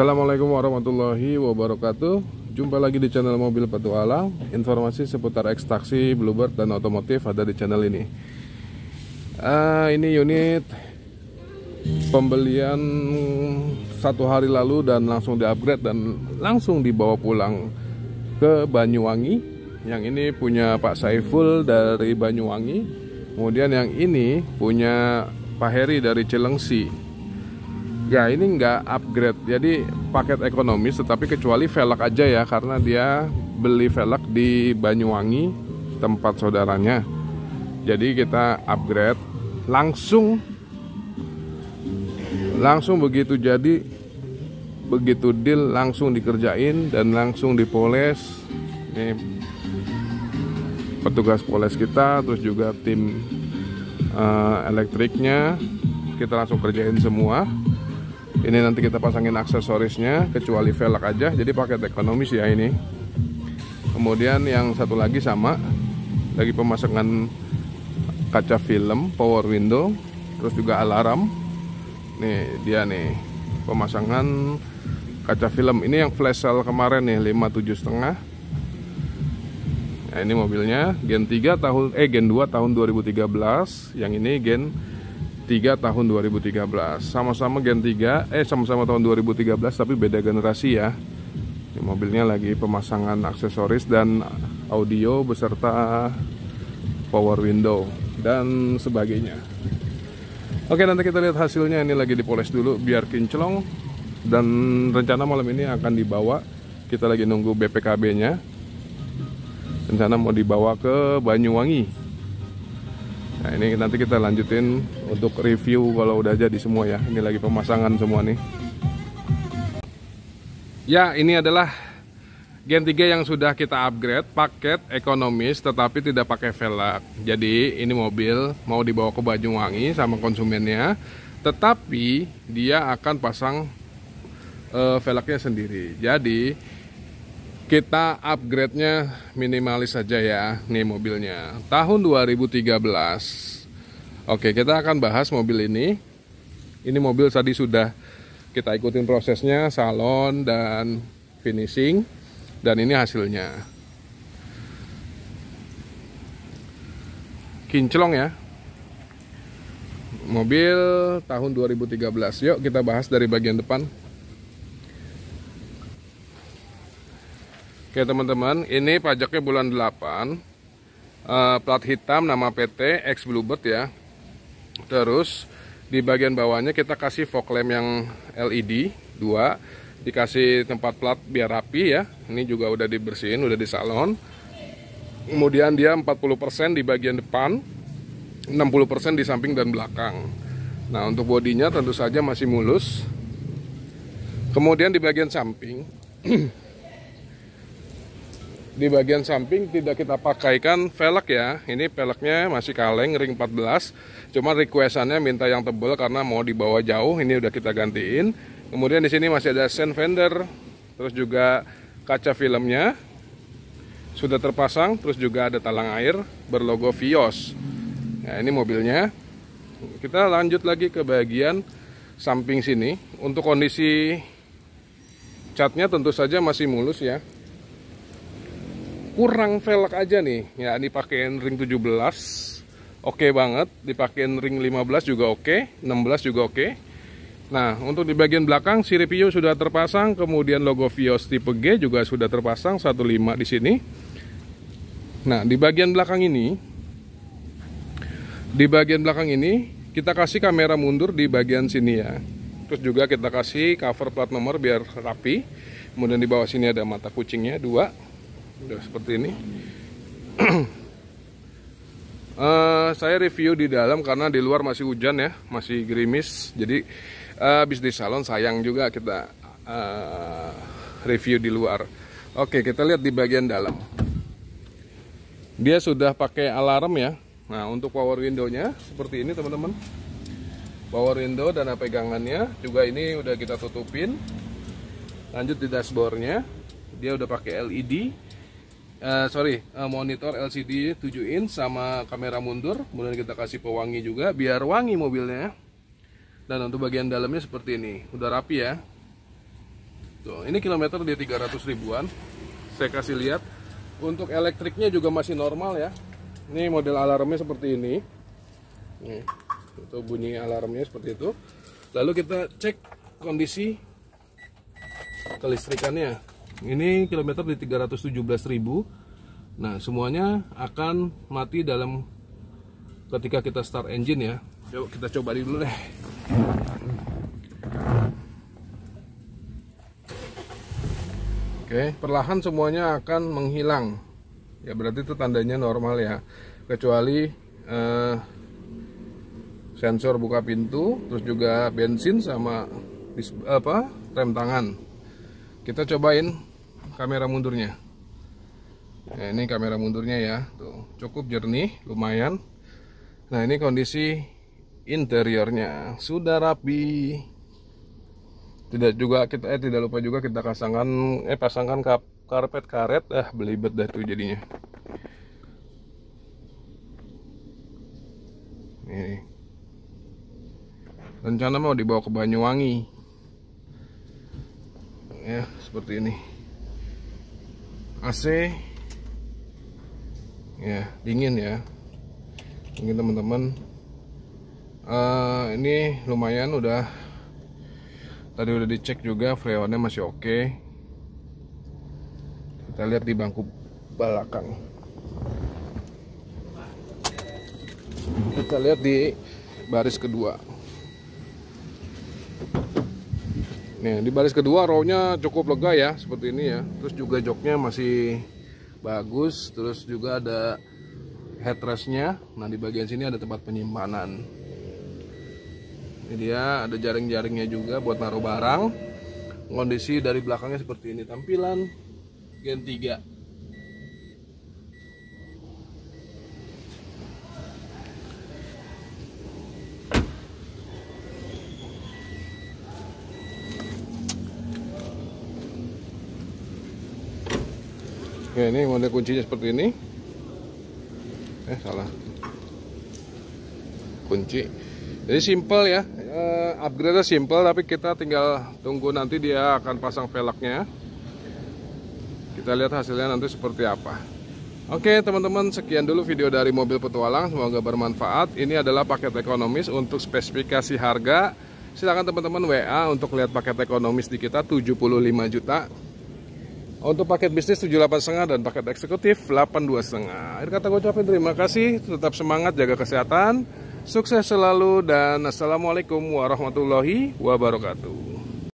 Assalamualaikum warahmatullahi wabarakatuh Jumpa lagi di channel Mobil Petualang. Informasi seputar ekstraksi, bluebird, dan otomotif ada di channel ini uh, Ini unit pembelian satu hari lalu dan langsung diupgrade dan langsung dibawa pulang ke Banyuwangi Yang ini punya Pak Saiful dari Banyuwangi Kemudian yang ini punya Pak Heri dari Cilengsi ya ini nggak upgrade jadi paket ekonomis tetapi kecuali velg aja ya karena dia beli velg di Banyuwangi tempat saudaranya jadi kita upgrade langsung langsung begitu jadi begitu deal langsung dikerjain dan langsung dipoles ini petugas poles kita terus juga tim uh, elektriknya kita langsung kerjain semua ini nanti kita pasangin aksesorisnya kecuali velg aja jadi paket ekonomis ya ini kemudian yang satu lagi sama lagi pemasangan kaca film power window terus juga alarm nih dia nih pemasangan kaca film ini yang flash sale kemarin nih 57 setengah nah ini mobilnya gen 3 tahun eh gen 2 tahun 2013 yang ini gen 3 tahun 2013 sama-sama Gen 3 eh sama-sama tahun 2013 tapi beda generasi ya ini mobilnya lagi pemasangan aksesoris dan audio beserta power window dan sebagainya oke nanti kita lihat hasilnya ini lagi dipoles dulu biar kinclong dan rencana malam ini akan dibawa kita lagi nunggu BPKB nya rencana mau dibawa ke Banyuwangi Nah ini nanti kita lanjutin untuk review kalau udah jadi semua ya. Ini lagi pemasangan semua nih. Ya ini adalah Gen 3 yang sudah kita upgrade paket ekonomis tetapi tidak pakai velg. Jadi ini mobil mau dibawa ke Banyuwangi sama konsumennya, tetapi dia akan pasang uh, velgnya sendiri. Jadi kita upgrade-nya minimalis saja ya nih mobilnya tahun 2013 oke kita akan bahas mobil ini ini mobil tadi sudah kita ikutin prosesnya salon dan finishing dan ini hasilnya kinclong ya mobil tahun 2013 yuk kita bahas dari bagian depan Oke teman-teman, ini pajaknya bulan 8 uh, eh, Plat hitam nama PT X Bluebird ya Terus di bagian bawahnya kita kasih fog lamp yang LED 2 Dikasih tempat plat biar rapi ya Ini juga udah dibersihin, udah di salon Kemudian dia 40% di bagian depan 60% di samping dan belakang Nah untuk bodinya tentu saja masih mulus Kemudian di bagian samping di bagian samping tidak kita pakaikan velg ya ini velgnya masih kaleng ring 14 cuma requestannya minta yang tebal karena mau dibawa jauh ini udah kita gantiin kemudian di sini masih ada sen fender terus juga kaca filmnya sudah terpasang terus juga ada talang air berlogo Vios nah ini mobilnya kita lanjut lagi ke bagian samping sini untuk kondisi catnya tentu saja masih mulus ya kurang velg aja nih ya ini pakaiin ring 17 oke okay banget dipakaiin ring 15 juga oke okay, 16 juga oke okay. nah untuk di bagian belakang sirip Vio sudah terpasang kemudian logo Vios tipe G juga sudah terpasang 15 di sini nah di bagian belakang ini di bagian belakang ini kita kasih kamera mundur di bagian sini ya terus juga kita kasih cover plat nomor biar rapi kemudian di bawah sini ada mata kucingnya dua Udah seperti ini. uh, saya review di dalam karena di luar masih hujan ya, masih gerimis. Jadi uh, eh, bisnis salon sayang juga kita uh, review di luar. Oke, kita lihat di bagian dalam. Dia sudah pakai alarm ya. Nah, untuk power window-nya seperti ini, teman-teman. Power window dan pegangannya juga ini udah kita tutupin. Lanjut di dashboardnya, dia udah pakai LED uh, sorry uh, monitor LCD 7 in sama kamera mundur kemudian kita kasih pewangi juga biar wangi mobilnya dan untuk bagian dalamnya seperti ini udah rapi ya tuh ini kilometer di 300 ribuan saya kasih lihat untuk elektriknya juga masih normal ya ini model alarmnya seperti ini nih itu bunyi alarmnya seperti itu lalu kita cek kondisi kelistrikannya ini kilometer di 317.000 nah semuanya akan mati dalam ketika kita start engine ya yuk kita coba dulu deh oke perlahan semuanya akan menghilang ya berarti itu tandanya normal ya kecuali eh, sensor buka pintu terus juga bensin sama apa rem tangan kita cobain kamera mundurnya nah, ini kamera mundurnya ya tuh cukup jernih lumayan nah ini kondisi interiornya sudah rapi tidak juga kita eh tidak lupa juga kita pasangkan eh pasangkan kap, karpet karet ah belibet dah tuh jadinya ini rencana mau dibawa ke Banyuwangi ya seperti ini AC ya dingin ya mungkin teman-teman uh, ini lumayan udah tadi udah dicek juga freonnya masih oke okay. kita lihat di bangku belakang kita lihat di baris kedua Nih, di baris kedua rownya cukup lega ya, seperti ini ya. Terus juga joknya masih bagus, terus juga ada headrestnya. Nah, di bagian sini ada tempat penyimpanan. Ini dia, ada jaring-jaringnya juga buat naruh barang. Kondisi dari belakangnya seperti ini, tampilan Gen 3. Oke ya, ini model kuncinya seperti ini eh salah kunci jadi simple ya uh, upgrade-nya simple tapi kita tinggal tunggu nanti dia akan pasang velgnya kita lihat hasilnya nanti seperti apa Oke teman-teman sekian dulu video dari mobil petualang semoga bermanfaat ini adalah paket ekonomis untuk spesifikasi harga silahkan teman-teman WA untuk lihat paket ekonomis di kita 75 juta untuk paket bisnis 78,5 dan paket eksekutif 82,5. Akhir kata gue ucapin terima kasih, tetap semangat, jaga kesehatan, sukses selalu dan assalamualaikum warahmatullahi wabarakatuh.